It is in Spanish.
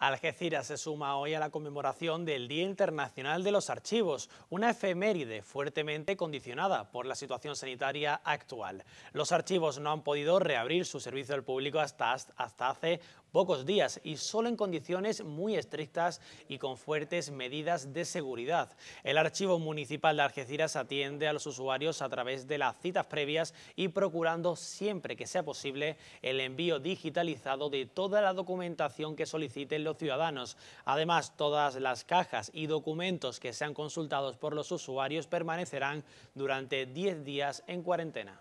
Algeciras se suma hoy a la conmemoración del Día Internacional de los Archivos, una efeméride fuertemente condicionada por la situación sanitaria actual. Los archivos no han podido reabrir su servicio al público hasta, hace pocos días y solo en condiciones muy estrictas y con fuertes medidas de seguridad. El Archivo Municipal de Algeciras atiende a los usuarios a través de las citas previas y procurando siempre que sea posible el envío digitalizado de toda la documentación que soliciten los ciudadanos. Además, todas las cajas y documentos que sean consultados por los usuarios permanecerán durante 10 días en cuarentena.